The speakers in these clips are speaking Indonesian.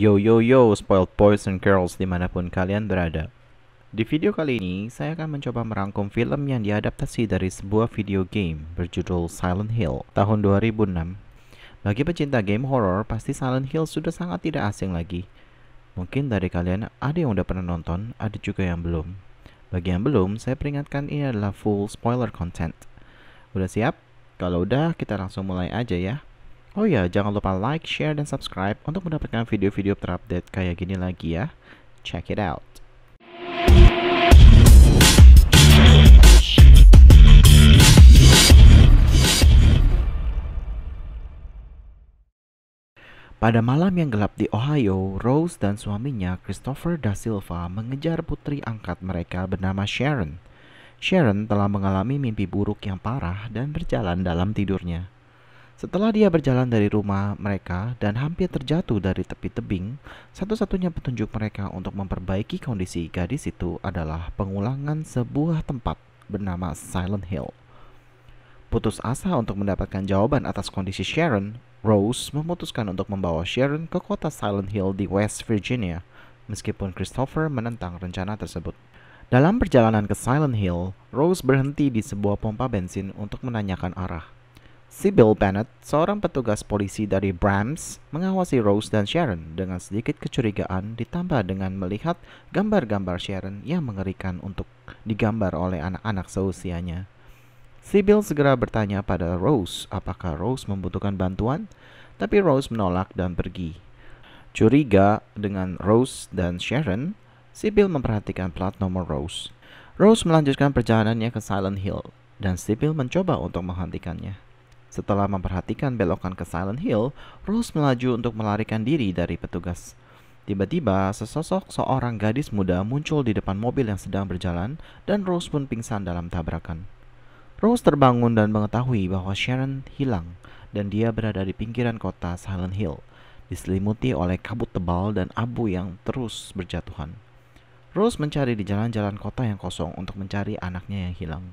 Yo yo yo, spoiled boys and girls dimanapun kalian berada. Di video kali ini, saya akan mencoba merangkum film yang diadaptasi dari sebuah video game berjudul Silent Hill tahun 2006. Bagi pecinta game horror pasti Silent Hill sudah sangat tidak asing lagi. Mungkin dari kalian ada yang udah pernah nonton, ada juga yang belum. Bagi yang belum, saya peringatkan ini adalah full spoiler content. Udah siap? Kalau udah, kita langsung mulai aja ya. Oh ya, jangan lupa like, share, dan subscribe untuk mendapatkan video-video terupdate kayak gini lagi ya. Check it out. Pada malam yang gelap di Ohio, Rose dan suaminya Christopher Da Silva mengejar putri angkat mereka bernama Sharon. Sharon telah mengalami mimpi buruk yang parah dan berjalan dalam tidurnya. Setelah dia berjalan dari rumah mereka dan hampir terjatuh dari tepi tebing, satu-satunya petunjuk mereka untuk memperbaiki kondisi gadis itu adalah pengulangan sebuah tempat bernama Silent Hill. Putus asa untuk mendapatkan jawaban atas kondisi Sharon, Rose memutuskan untuk membawa Sharon ke kota Silent Hill di West Virginia, meskipun Christopher menentang rencana tersebut. Dalam perjalanan ke Silent Hill, Rose berhenti di sebuah pompa bensin untuk menanyakan arah. Sibyl Bennett, seorang petugas polisi dari Brams, mengawasi Rose dan Sharon dengan sedikit kecurigaan ditambah dengan melihat gambar-gambar Sharon yang mengerikan untuk digambar oleh anak-anak seusianya. Sibyl segera bertanya pada Rose apakah Rose membutuhkan bantuan, tapi Rose menolak dan pergi. Curiga dengan Rose dan Sharon, Sibyl memperhatikan plat nomor Rose. Rose melanjutkan perjalanannya ke Silent Hill, dan Sibyl mencoba untuk menghentikannya. Setelah memperhatikan belokan ke Silent Hill, Rose melaju untuk melarikan diri dari petugas. Tiba-tiba, sesosok seorang gadis muda muncul di depan mobil yang sedang berjalan dan Rose pun pingsan dalam tabrakan. Rose terbangun dan mengetahui bahwa Sharon hilang dan dia berada di pinggiran kota Silent Hill, diselimuti oleh kabut tebal dan abu yang terus berjatuhan. Rose mencari di jalan-jalan kota yang kosong untuk mencari anaknya yang hilang.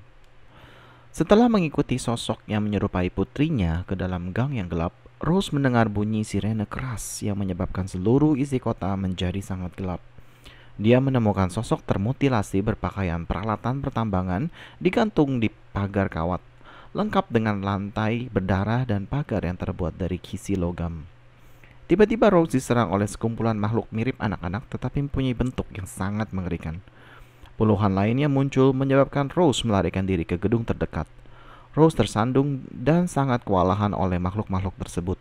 Setelah mengikuti sosok yang menyerupai putrinya ke dalam gang yang gelap, Rose mendengar bunyi sirene keras yang menyebabkan seluruh isi kota menjadi sangat gelap. Dia menemukan sosok termutilasi berpakaian peralatan pertambangan digantung di pagar kawat, lengkap dengan lantai berdarah dan pagar yang terbuat dari kisi logam. Tiba-tiba Rose diserang oleh sekumpulan makhluk mirip anak-anak tetapi mempunyai bentuk yang sangat mengerikan. Puluhan lainnya muncul menyebabkan Rose melarikan diri ke gedung terdekat. Rose tersandung dan sangat kewalahan oleh makhluk-makhluk tersebut.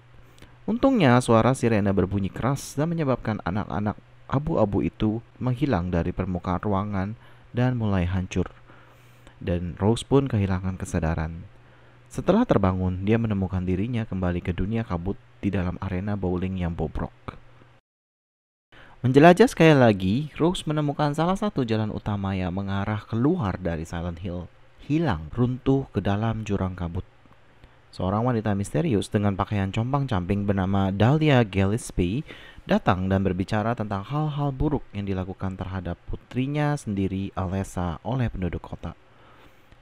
Untungnya suara sirena berbunyi keras dan menyebabkan anak-anak abu-abu itu menghilang dari permukaan ruangan dan mulai hancur. Dan Rose pun kehilangan kesadaran. Setelah terbangun, dia menemukan dirinya kembali ke dunia kabut di dalam arena bowling yang bobrok. Menjelajah sekali lagi, Rose menemukan salah satu jalan utama yang mengarah keluar dari Silent Hill. Hilang, runtuh ke dalam jurang kabut. Seorang wanita misterius dengan pakaian compang-camping bernama Dahlia Gillespie datang dan berbicara tentang hal-hal buruk yang dilakukan terhadap putrinya sendiri Alessa oleh penduduk kota.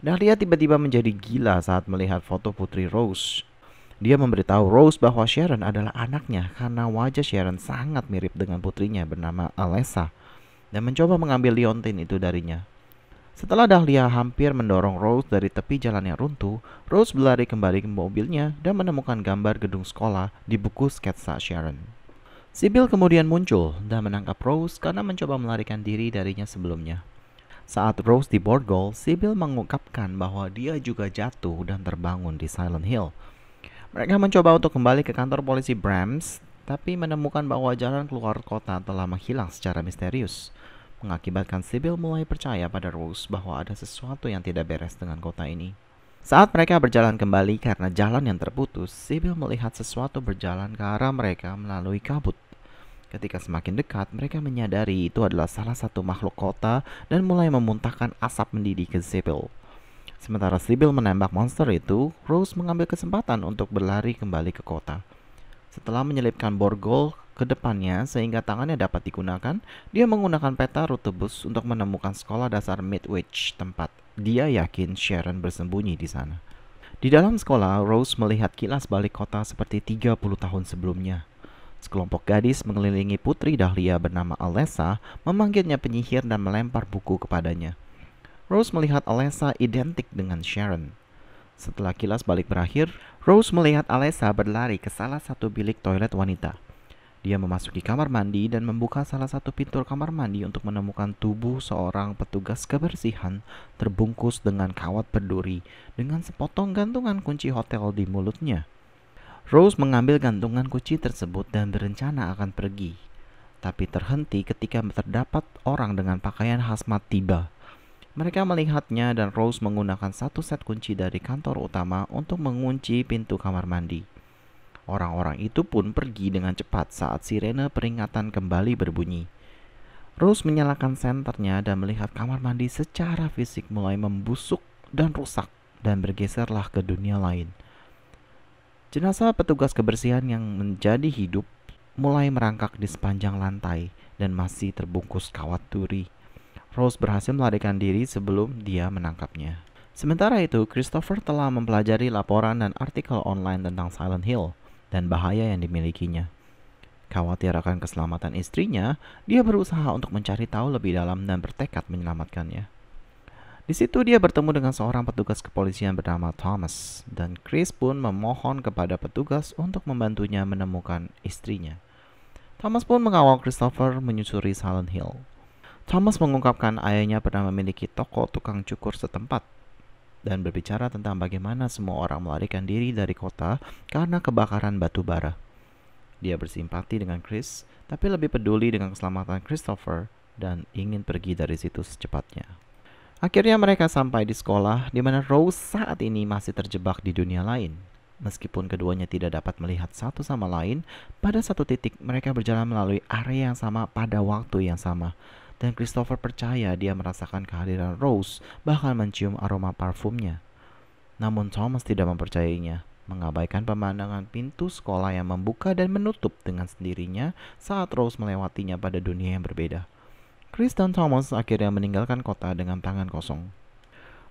Dahlia tiba-tiba menjadi gila saat melihat foto putri Rose dia memberitahu Rose bahwa Sharon adalah anaknya karena wajah Sharon sangat mirip dengan putrinya bernama Alessa dan mencoba mengambil liontin itu darinya. Setelah Dahlia hampir mendorong Rose dari tepi jalan yang runtuh, Rose berlari kembali ke mobilnya dan menemukan gambar gedung sekolah di buku sketsa Sharon. Sibyl kemudian muncul dan menangkap Rose karena mencoba melarikan diri darinya sebelumnya. Saat Rose di Borgol, Sibyl mengungkapkan bahwa dia juga jatuh dan terbangun di Silent Hill – mereka mencoba untuk kembali ke kantor polisi Brams, tapi menemukan bahwa jalan keluar kota telah menghilang secara misterius, mengakibatkan Sibyl mulai percaya pada Rose bahwa ada sesuatu yang tidak beres dengan kota ini. Saat mereka berjalan kembali karena jalan yang terputus, Sibyl melihat sesuatu berjalan ke arah mereka melalui kabut. Ketika semakin dekat, mereka menyadari itu adalah salah satu makhluk kota dan mulai memuntahkan asap mendidih ke Sibyl. Sementara Sibyl menembak monster itu, Rose mengambil kesempatan untuk berlari kembali ke kota. Setelah menyelipkan borgol ke depannya sehingga tangannya dapat digunakan, dia menggunakan peta rute bus untuk menemukan sekolah dasar Midwich tempat dia yakin Sharon bersembunyi di sana. Di dalam sekolah, Rose melihat kilas balik kota seperti 30 tahun sebelumnya. Sekelompok gadis mengelilingi putri Dahlia bernama Alessa, memanggilnya penyihir dan melempar buku kepadanya. Rose melihat Alessa identik dengan Sharon. Setelah kilas balik berakhir, Rose melihat Alessa berlari ke salah satu bilik toilet wanita. Dia memasuki kamar mandi dan membuka salah satu pintu kamar mandi untuk menemukan tubuh seorang petugas kebersihan terbungkus dengan kawat berduri dengan sepotong gantungan kunci hotel di mulutnya. Rose mengambil gantungan kunci tersebut dan berencana akan pergi, tapi terhenti ketika terdapat orang dengan pakaian hazmat tiba. Mereka melihatnya dan Rose menggunakan satu set kunci dari kantor utama untuk mengunci pintu kamar mandi. Orang-orang itu pun pergi dengan cepat saat sirene peringatan kembali berbunyi. Rose menyalakan senternya dan melihat kamar mandi secara fisik mulai membusuk dan rusak dan bergeserlah ke dunia lain. Jenazah petugas kebersihan yang menjadi hidup mulai merangkak di sepanjang lantai dan masih terbungkus kawat turi. Rose berhasil melarikan diri sebelum dia menangkapnya. Sementara itu, Christopher telah mempelajari laporan dan artikel online tentang Silent Hill dan bahaya yang dimilikinya. Khawatir akan keselamatan istrinya, dia berusaha untuk mencari tahu lebih dalam dan bertekad menyelamatkannya. Di situ dia bertemu dengan seorang petugas kepolisian bernama Thomas dan Chris pun memohon kepada petugas untuk membantunya menemukan istrinya. Thomas pun mengawal Christopher menyusuri Silent Hill. Thomas mengungkapkan ayahnya pernah memiliki toko tukang cukur setempat dan berbicara tentang bagaimana semua orang melarikan diri dari kota karena kebakaran batu bara. Dia bersimpati dengan Chris, tapi lebih peduli dengan keselamatan Christopher dan ingin pergi dari situ secepatnya. Akhirnya mereka sampai di sekolah di mana Rose saat ini masih terjebak di dunia lain. Meskipun keduanya tidak dapat melihat satu sama lain, pada satu titik mereka berjalan melalui area yang sama pada waktu yang sama dan Christopher percaya dia merasakan kehadiran Rose, bahkan mencium aroma parfumnya. Namun Thomas tidak mempercayainya, mengabaikan pemandangan pintu sekolah yang membuka dan menutup dengan sendirinya saat Rose melewatinya pada dunia yang berbeda. Chris dan Thomas akhirnya meninggalkan kota dengan tangan kosong.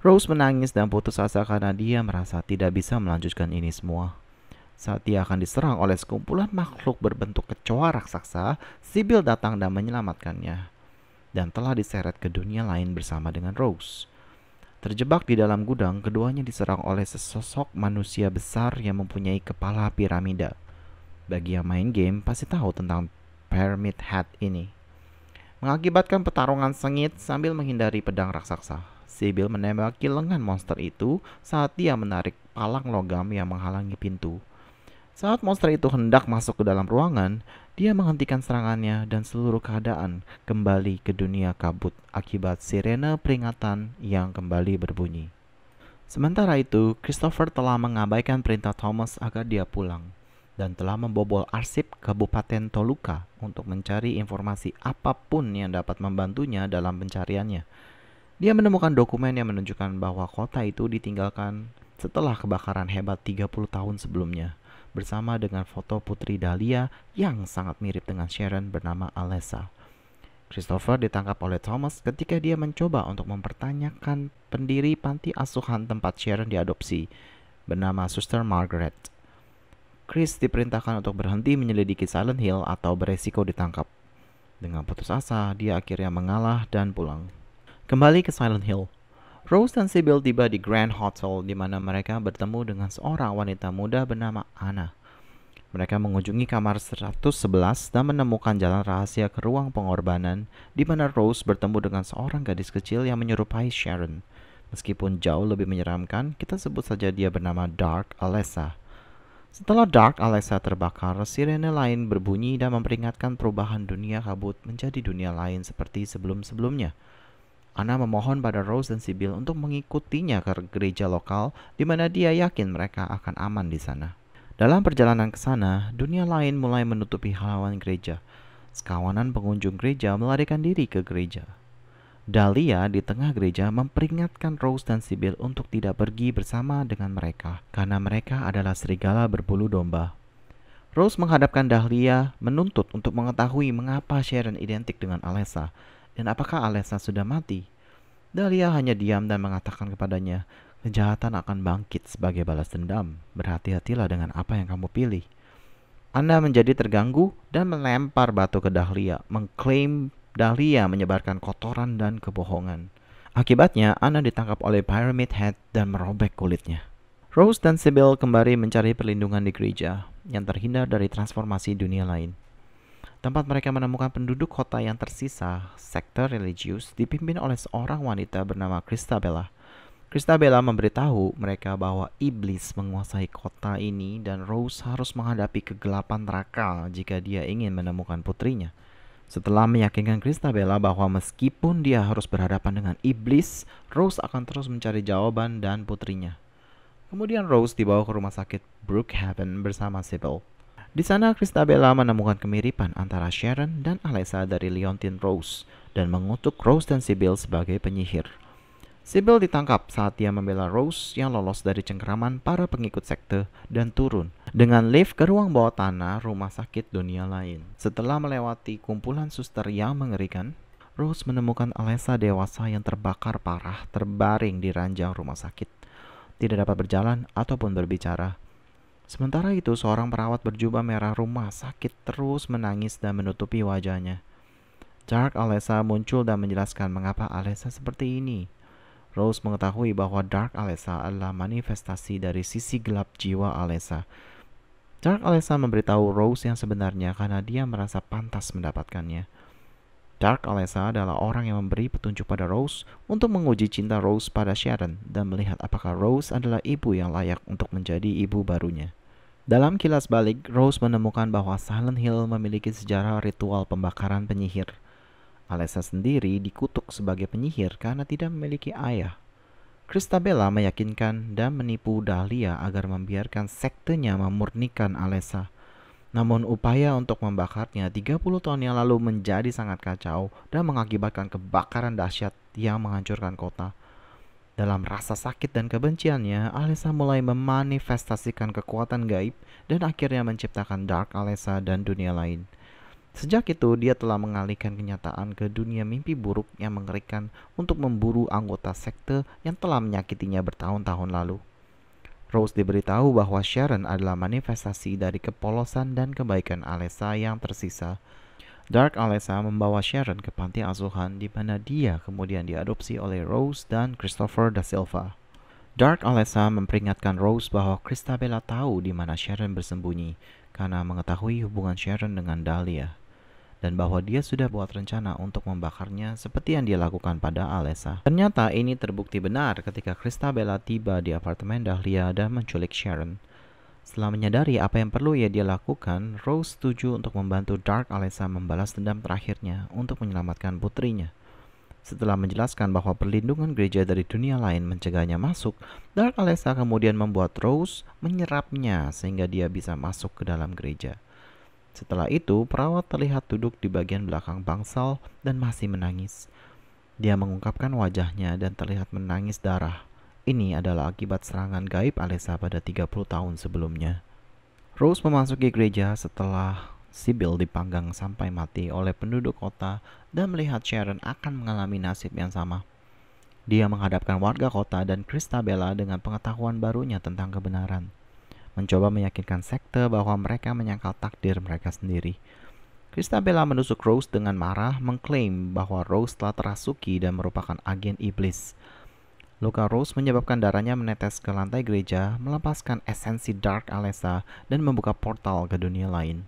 Rose menangis dan putus asa karena dia merasa tidak bisa melanjutkan ini semua. Saat dia akan diserang oleh sekumpulan makhluk berbentuk kecoa raksasa, Sibyl datang dan menyelamatkannya dan telah diseret ke dunia lain bersama dengan Rose. Terjebak di dalam gudang, keduanya diserang oleh sesosok manusia besar yang mempunyai kepala piramida. Bagi yang main game, pasti tahu tentang Pyramid Head ini. Mengakibatkan pertarungan sengit sambil menghindari pedang raksasa, Sibyl menembaki lengan monster itu saat dia menarik palang logam yang menghalangi pintu. Saat monster itu hendak masuk ke dalam ruangan, dia menghentikan serangannya dan seluruh keadaan kembali ke dunia kabut akibat sirene peringatan yang kembali berbunyi. Sementara itu, Christopher telah mengabaikan perintah Thomas agar dia pulang dan telah membobol arsip Kabupaten Toluca untuk mencari informasi apapun yang dapat membantunya dalam pencariannya. Dia menemukan dokumen yang menunjukkan bahwa kota itu ditinggalkan setelah kebakaran hebat 30 tahun sebelumnya bersama dengan foto putri Dahlia yang sangat mirip dengan Sharon bernama Alessa. Christopher ditangkap oleh Thomas ketika dia mencoba untuk mempertanyakan pendiri panti asuhan tempat Sharon diadopsi bernama Suster Margaret. Chris diperintahkan untuk berhenti menyelidiki Silent Hill atau beresiko ditangkap. Dengan putus asa, dia akhirnya mengalah dan pulang. Kembali ke Silent Hill, Rose dan Sibyl tiba di Grand Hotel di mana mereka bertemu dengan seorang wanita muda bernama Anna. Mereka mengunjungi kamar 111 dan menemukan jalan rahasia ke ruang pengorbanan di mana Rose bertemu dengan seorang gadis kecil yang menyerupai Sharon. Meskipun jauh lebih menyeramkan, kita sebut saja dia bernama Dark Alessa. Setelah Dark Alessa terbakar, sirene lain berbunyi dan memperingatkan perubahan dunia kabut menjadi dunia lain seperti sebelum-sebelumnya. Anna memohon pada Rose dan Sibyl untuk mengikutinya ke gereja lokal di mana dia yakin mereka akan aman di sana. Dalam perjalanan ke sana, dunia lain mulai menutupi halaman gereja. Sekawanan pengunjung gereja melarikan diri ke gereja. Dahlia di tengah gereja memperingatkan Rose dan Sibyl untuk tidak pergi bersama dengan mereka karena mereka adalah serigala berbulu domba. Rose menghadapkan Dahlia menuntut untuk mengetahui mengapa Sharon identik dengan Alessa dan apakah Alessa sudah mati? Dahlia hanya diam dan mengatakan kepadanya, kejahatan akan bangkit sebagai balas dendam. Berhati-hatilah dengan apa yang kamu pilih. Anda menjadi terganggu dan melempar batu ke Dahlia, mengklaim Dahlia menyebarkan kotoran dan kebohongan. Akibatnya, Anna ditangkap oleh Pyramid Head dan merobek kulitnya. Rose dan Sibyl kembali mencari perlindungan di gereja yang terhindar dari transformasi dunia lain tempat mereka menemukan penduduk kota yang tersisa, sektor religius, dipimpin oleh seorang wanita bernama Christabella. Christabella memberitahu mereka bahwa iblis menguasai kota ini dan Rose harus menghadapi kegelapan neraka jika dia ingin menemukan putrinya. Setelah meyakinkan Christabella bahwa meskipun dia harus berhadapan dengan iblis, Rose akan terus mencari jawaban dan putrinya. Kemudian Rose dibawa ke rumah sakit Brookhaven bersama Sybil. Di sana, Christabella menemukan kemiripan antara Sharon dan Alessa dari Leontine Rose dan mengutuk Rose dan Sibyl sebagai penyihir. Sibyl ditangkap saat dia membela Rose yang lolos dari cengkeraman para pengikut sekte dan turun dengan lift ke ruang bawah tanah rumah sakit dunia lain. Setelah melewati kumpulan suster yang mengerikan, Rose menemukan Alessa dewasa yang terbakar parah terbaring di ranjang rumah sakit. Tidak dapat berjalan ataupun berbicara, Sementara itu, seorang perawat berjubah merah rumah sakit terus menangis dan menutupi wajahnya. Dark Alessa muncul dan menjelaskan mengapa Alessa seperti ini. Rose mengetahui bahwa Dark Alessa adalah manifestasi dari sisi gelap jiwa Alessa. Dark Alessa memberitahu Rose yang sebenarnya karena dia merasa pantas mendapatkannya. Dark Alessa adalah orang yang memberi petunjuk pada Rose untuk menguji cinta Rose pada Sharon dan melihat apakah Rose adalah ibu yang layak untuk menjadi ibu barunya. Dalam kilas balik, Rose menemukan bahwa Silent Hill memiliki sejarah ritual pembakaran penyihir. Alessa sendiri dikutuk sebagai penyihir karena tidak memiliki ayah. Christabella meyakinkan dan menipu Dahlia agar membiarkan sektenya memurnikan Alessa. Namun upaya untuk membakarnya 30 tahun yang lalu menjadi sangat kacau dan mengakibatkan kebakaran dahsyat yang menghancurkan kota. Dalam rasa sakit dan kebenciannya, Alessa mulai memanifestasikan kekuatan gaib dan akhirnya menciptakan Dark Alessa dan dunia lain. Sejak itu, dia telah mengalihkan kenyataan ke dunia mimpi buruk yang mengerikan untuk memburu anggota sekte yang telah menyakitinya bertahun-tahun lalu. Rose diberitahu bahwa Sharon adalah manifestasi dari kepolosan dan kebaikan Alessa yang tersisa. Dark Alessa membawa Sharon ke panti asuhan di mana dia kemudian diadopsi oleh Rose dan Christopher da Silva. Dark Alessa memperingatkan Rose bahwa Christabella tahu di mana Sharon bersembunyi karena mengetahui hubungan Sharon dengan Dahlia dan bahwa dia sudah buat rencana untuk membakarnya seperti yang dia lakukan pada Alessa. Ternyata ini terbukti benar ketika Christabella tiba di apartemen Dahlia dan menculik Sharon. Setelah menyadari apa yang perlu ia dia lakukan, Rose setuju untuk membantu Dark Alessa membalas dendam terakhirnya untuk menyelamatkan putrinya. Setelah menjelaskan bahwa perlindungan gereja dari dunia lain mencegahnya masuk, Dark Alessa kemudian membuat Rose menyerapnya sehingga dia bisa masuk ke dalam gereja. Setelah itu, perawat terlihat duduk di bagian belakang bangsal dan masih menangis. Dia mengungkapkan wajahnya dan terlihat menangis darah. Ini adalah akibat serangan gaib Alessa pada 30 tahun sebelumnya. Rose memasuki gereja setelah Sibyl dipanggang sampai mati oleh penduduk kota dan melihat Sharon akan mengalami nasib yang sama. Dia menghadapkan warga kota dan Christabella dengan pengetahuan barunya tentang kebenaran mencoba meyakinkan sekte bahwa mereka menyangkal takdir mereka sendiri. Christabella menusuk Rose dengan marah, mengklaim bahwa Rose telah terasuki dan merupakan agen iblis. Luka Rose menyebabkan darahnya menetes ke lantai gereja, melepaskan esensi Dark Alessa dan membuka portal ke dunia lain.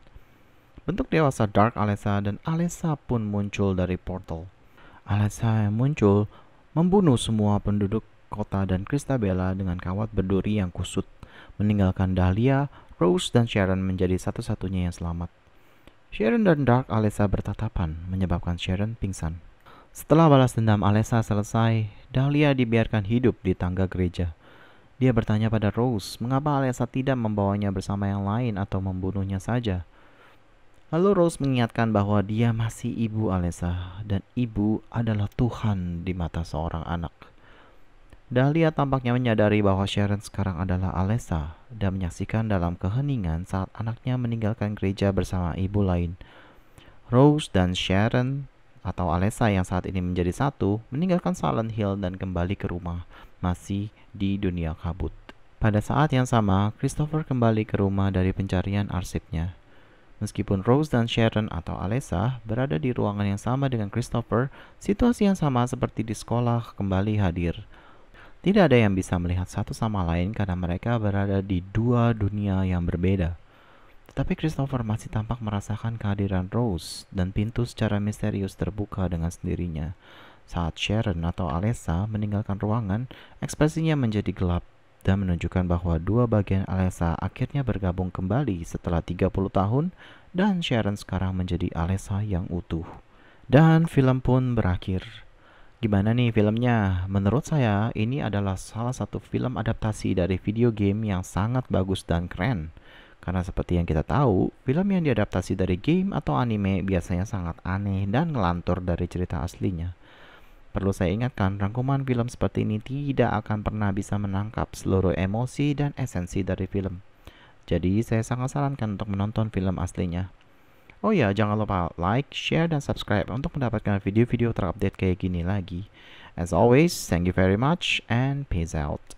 Bentuk dewasa Dark Alessa dan Alessa pun muncul dari portal. Alessa yang muncul membunuh semua penduduk kota dan Christabella dengan kawat berduri yang kusut. Meninggalkan Dahlia, Rose dan Sharon menjadi satu-satunya yang selamat. Sharon dan Dark Alessa bertatapan, menyebabkan Sharon pingsan. Setelah balas dendam Alessa selesai, Dahlia dibiarkan hidup di tangga gereja. Dia bertanya pada Rose, mengapa Alessa tidak membawanya bersama yang lain atau membunuhnya saja. Lalu Rose mengingatkan bahwa dia masih ibu Alessa dan ibu adalah Tuhan di mata seorang anak. Dahlia tampaknya menyadari bahwa Sharon sekarang adalah Alessa dan menyaksikan dalam keheningan saat anaknya meninggalkan gereja bersama ibu lain. Rose dan Sharon atau Alessa yang saat ini menjadi satu meninggalkan Silent Hill dan kembali ke rumah, masih di dunia kabut. Pada saat yang sama, Christopher kembali ke rumah dari pencarian arsipnya. Meskipun Rose dan Sharon atau Alessa berada di ruangan yang sama dengan Christopher, situasi yang sama seperti di sekolah kembali hadir. Tidak ada yang bisa melihat satu sama lain karena mereka berada di dua dunia yang berbeda. Tetapi Christopher masih tampak merasakan kehadiran Rose dan pintu secara misterius terbuka dengan sendirinya. Saat Sharon atau Alessa meninggalkan ruangan, ekspresinya menjadi gelap dan menunjukkan bahwa dua bagian Alessa akhirnya bergabung kembali setelah 30 tahun dan Sharon sekarang menjadi Alessa yang utuh. Dan film pun berakhir. Gimana nih filmnya? Menurut saya, ini adalah salah satu film adaptasi dari video game yang sangat bagus dan keren. Karena seperti yang kita tahu, film yang diadaptasi dari game atau anime biasanya sangat aneh dan ngelantur dari cerita aslinya. Perlu saya ingatkan, rangkuman film seperti ini tidak akan pernah bisa menangkap seluruh emosi dan esensi dari film. Jadi, saya sangat sarankan untuk menonton film aslinya. Oh ya, jangan lupa like, share, dan subscribe untuk mendapatkan video-video terupdate kayak gini lagi. As always, thank you very much and peace out.